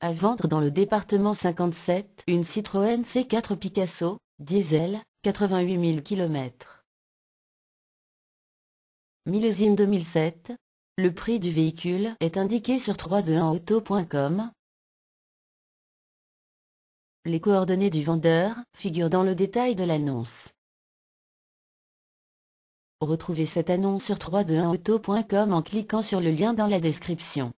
À vendre dans le département 57, une Citroën C4 Picasso, diesel, 88 000 km. Millésime 2007. Le prix du véhicule est indiqué sur 321auto.com. Les coordonnées du vendeur figurent dans le détail de l'annonce. Retrouvez cette annonce sur 321auto.com en cliquant sur le lien dans la description.